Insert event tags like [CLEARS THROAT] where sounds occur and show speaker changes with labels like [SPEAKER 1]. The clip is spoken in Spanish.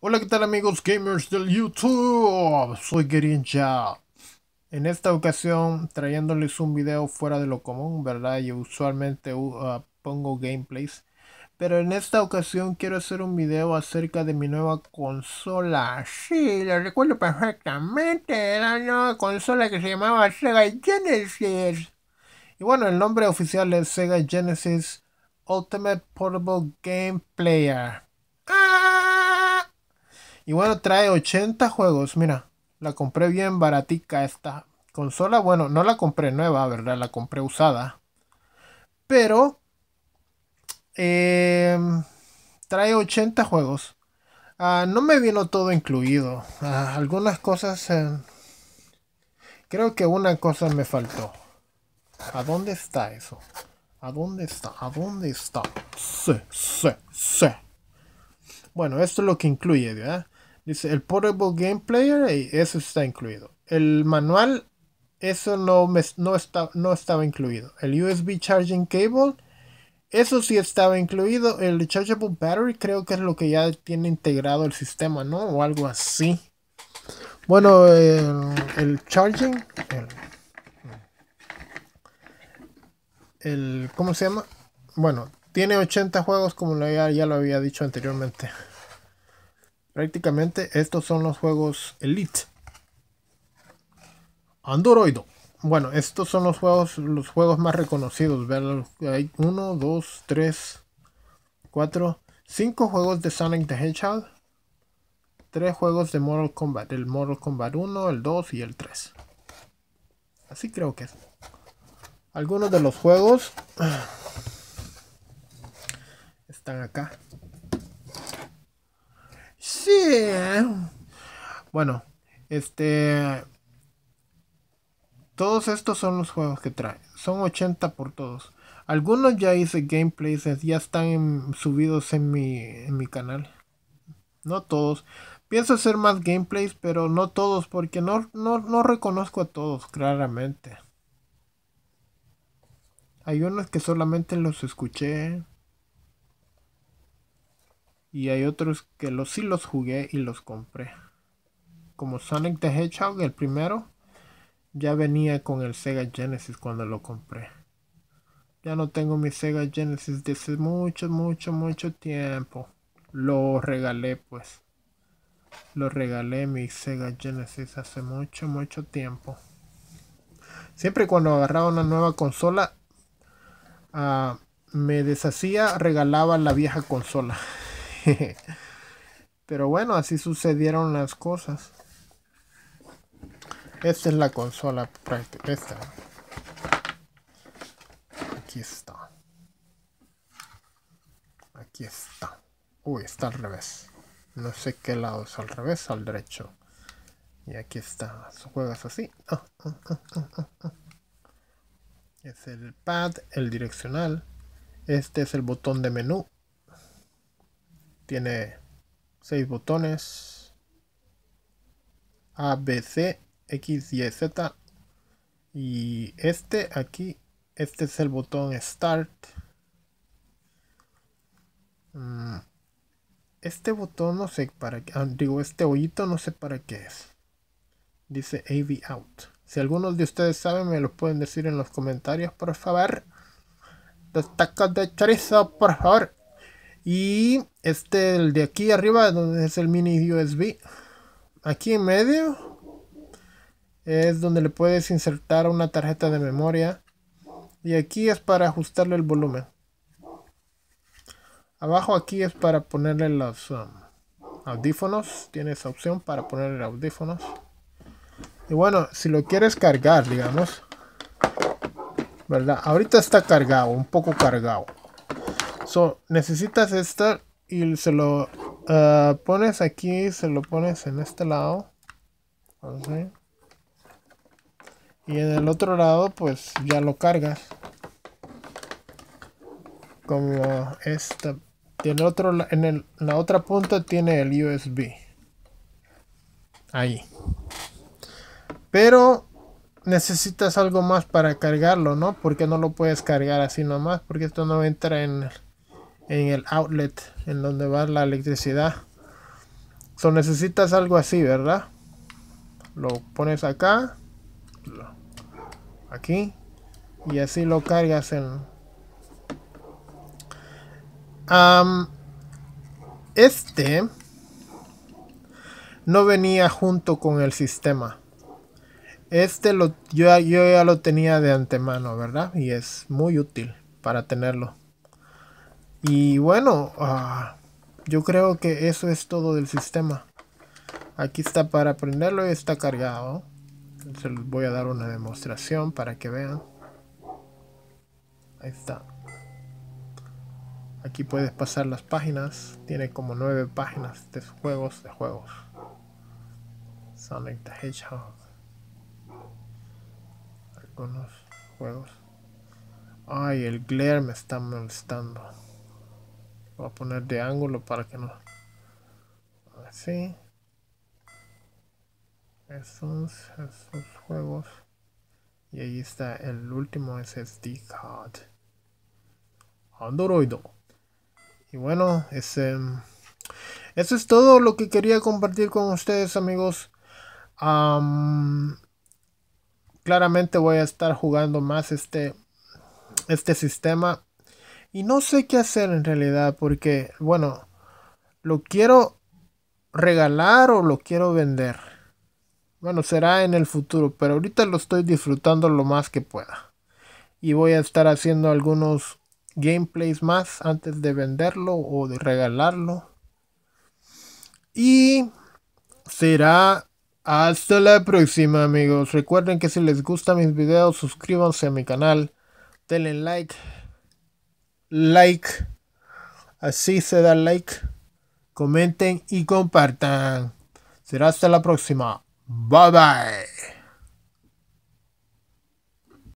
[SPEAKER 1] Hola, ¿qué tal amigos gamers del YouTube? Soy Gerin En esta ocasión trayéndoles un video fuera de lo común, ¿verdad? Yo usualmente uh, pongo gameplays. Pero en esta ocasión quiero hacer un video acerca de mi nueva consola. Sí, lo recuerdo perfectamente. Era una nueva consola que se llamaba Sega Genesis. Y bueno, el nombre oficial es Sega Genesis Ultimate Portable Game Player. Y bueno, trae 80 juegos. Mira, la compré bien baratica esta consola. Bueno, no la compré nueva, ¿verdad? La compré usada. Pero em, trae 80 juegos. Ah, no me vino todo incluido. Ah, algunas cosas... Eh, creo que una cosa me faltó. ¿A dónde está eso? ¿A dónde está? ¿A dónde está? Sí, sí, sí. Bueno, esto es lo que incluye, ¿verdad? Dice, el Portable Game Player, eso está incluido. El manual, eso no, no, está, no estaba incluido. El USB Charging Cable, eso sí estaba incluido. El Rechargeable Battery creo que es lo que ya tiene integrado el sistema, ¿no? O algo así. Bueno, el, charging. El, ¿Cómo se llama? Bueno, tiene 80 juegos como ya lo había dicho anteriormente. Prácticamente estos son los juegos Elite. Android. Bueno, estos son los juegos, los juegos más reconocidos. ¿verdad? Hay 1, 2, 3, 4, 5 juegos de Sonic the Hedgehog. 3 juegos de Mortal Kombat. El Mortal Kombat 1, el 2 y el 3. Así creo que es. Algunos de los juegos [CLEARS THROAT] están acá. Bueno, este. Todos estos son los juegos que trae. Son 80 por todos. Algunos ya hice gameplays, ya están subidos en mi, en mi canal. No todos. Pienso hacer más gameplays, pero no todos, porque no, no, no reconozco a todos, claramente. Hay unos que solamente los escuché. Y hay otros que los sí los jugué y los compré. Como Sonic the Hedgehog, el primero, ya venía con el Sega Genesis cuando lo compré. Ya no tengo mi Sega Genesis desde mucho, mucho, mucho tiempo. Lo regalé pues. Lo regalé mi Sega Genesis hace mucho, mucho tiempo. Siempre cuando agarraba una nueva consola, ah, me deshacía, regalaba la vieja consola. [LAUGHS] [LAUGHS] Pero bueno, así sucedieron las cosas. Esta es la consola práctica. Esta. Aquí está. Aquí está. Uy, está al revés. No sé qué lado es al revés, al derecho. Y aquí está. Juegas así. Ah, ah, ah, es el pad, el direccional. Este es el botón de menú. Tiene seis botones. A, B, C, X, Y, Z. Y este aquí, este es el botón Start. Mm, este botón no sé para qué, ah, digo, este hoyito no sé para qué es. Dice AV Out. Si algunos de ustedes saben, me lo pueden decir en los comentarios, por favor. Los tacos de chorizo, por favor. Y este, el de aquí arriba, donde es el mini USB. Aquí en medio es donde le puedes insertar una tarjeta de memoria. Y aquí es para ajustarle el volumen. Abajo aquí es para ponerle los um, audífonos. Tiene esa opción para ponerle audífonos. Y bueno, si lo quieres cargar, digamos. ¿Verdad? Ahorita está cargado, un poco cargado. So, necesitas esta y se lo ah, pones aquí, se lo pones en este lado. Y en el otro lado, pues ya lo cargas. Como esta. otro, en, en la otra punta tiene el USB. Ahí. Pero necesitas algo más para cargarlo, ¿no? Porque no lo puedes cargar así nomás, porque esto no entra en el en el outlet en donde va la electricidad. So necesitas algo así, ¿verdad? Lo pones acá, aquí, y así lo cargas en... este no venía junto con el sistema. Este lo, yo ya lo tenía de antemano, ¿verdad? Y es muy útil para tenerlo. Y bueno, ah, yo creo que eso es todo del sistema. Aquí está para prenderlo y está cargado. Se los voy a dar una demostración para que vean. Ahí está. Aquí puedes pasar las páginas. Tiene como nueve páginas de juegos de juegos. Sonic the Hedgehog. Algunos juegos. Ay, el glare me está molestando. Voy a poner de ángulo para que no... Así. Esos, esos juegos. Y ahí está el último SSD card. Android. Y bueno, ese, eso es todo lo que quería compartir con ustedes amigos. claramente voy a estar jugando más este, este sistema y no sé qué hacer en realidad porque, bueno, lo quiero regalar o lo quiero vender. Bueno, será en el futuro, pero ahorita lo estoy disfrutando lo más que pueda. Y voy a estar haciendo algunos gameplays más antes de venderlo o de regalarlo. Y será hasta la próxima amigos. Recuerden que si les gustan mis videos suscríbanse a mi canal. Denle like like. Así se da like. Comenten y compartan. Será hasta la próxima. Bye bye.